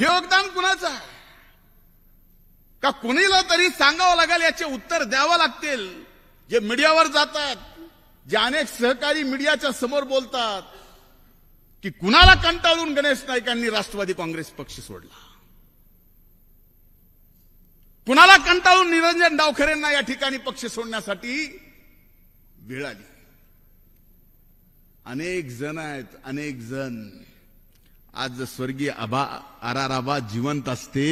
हे योगदान कुणाचं आहे का कुणीला तरी सांगावं लागेल याचे उत्तर द्यावं लागतील जे मीडियावर जातात जे अनेक सहकारी मीडियाच्या समोर बोलतात की कुणाला कंटाळून गणेश नाईकांनी राष्ट्रवादी काँग्रेस पक्ष सोडला कुणाला कंटाळून निरंजन डावखरेंना या ठिकाणी पक्ष सोडण्यासाठी वेळ आली अनेक जण आहेत अनेक जण आज जर स्वर्गीय आबा आराराबा जिवंत असते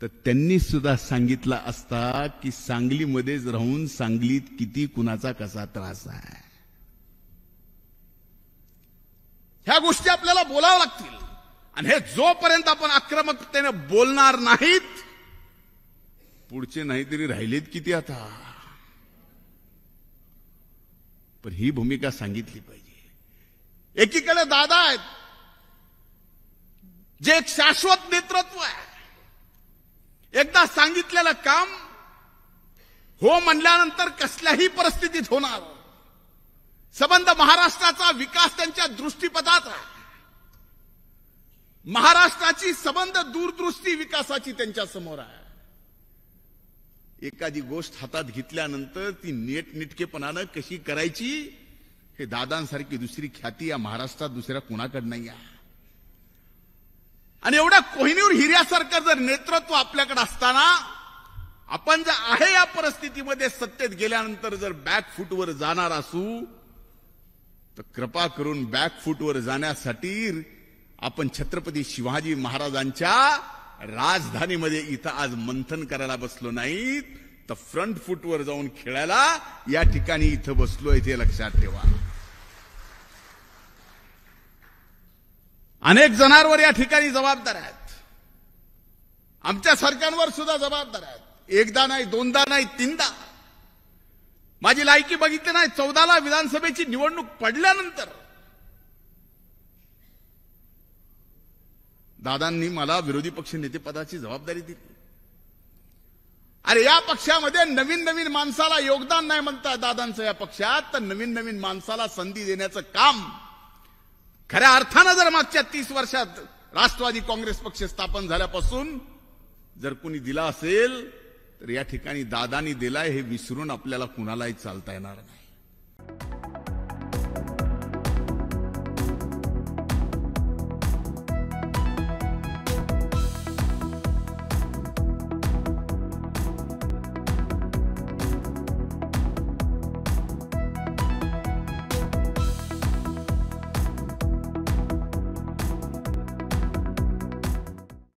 तर त्यांनी सुद्धा सांगितलं असता की सांगलीमध्येच राहून सांगलीत किती कुणाचा कसा त्रास आहे ह्या गोष्टी आपल्याला बोलाव्या लागतील आणि हे जोपर्यंत आपण आक्रमकतेने बोलणार नाहीत पुढचे नाहीतरी राहिलेत किती आता पण ही भूमिका सांगितली पाहिजे एकीकडे दादा आहेत जे एक शाश्वत नेतृत्व आहे एकदा सांगितलेलं काम हो म्हणल्यानंतर कसल्याही परिस्थितीत होणार संबंध महाराष्ट्राचा विकास त्यांच्या दृष्टीपथात आहे महाराष्ट्राची संबंध दूरदृष्टी विकासाची त्यांच्या समोर आहे एखादी गोष्ट हातात घेतल्यानंतर ती नीटनिटकेपणानं कशी करायची हे दादांसारखी दुसरी ख्याती या महाराष्ट्रात दुसऱ्या कुणाकडे नाही आहे आणि एवढ्या कोहिनीवर हिऱ्यासारखं जर नेतृत्व आपल्याकडे असताना आपण जर आहे या परिस्थितीमध्ये सत्तेत गेल्यानंतर जर बॅकफूटवर जाणार असू तर कृपा करून बॅकफूटवर जाण्यासाठी आपण छत्रपती शिवाजी महाराजांच्या राजधानीमध्ये इथं आज मंथन करायला बसलो नाहीत तर फ्रंट फूटवर जाऊन खेळायला या ठिकाणी इथं बसलोय ते लक्षात ठेवा अनेक जनावर या ठिकाणी जबाबदार आहेत आमच्या सरकारवर सुद्धा जबाबदार आहेत एकदा नाही दोनदा नाही तीनदा माझी लायकी बघितली नाही चौदाला विधानसभेची निवडणूक पडल्यानंतर दादांनी मला विरोधी पक्ष नेतेपदाची जबाबदारी दिली अरे या पक्षामध्ये नवीन नवीन माणसाला योगदान नाही म्हणतात दादांचं या पक्षात तर नवीन नवीन माणसाला संधी देण्याचं काम खऱ्या अर्थानं जर मागच्या तीस वर्षात राष्ट्रवादी काँग्रेस पक्ष स्थापन झाल्यापासून जर कोणी दिला असेल तर या ठिकाणी दादानी दिलाय हे विसरून आपल्याला कुणालाही चालता येणार नाही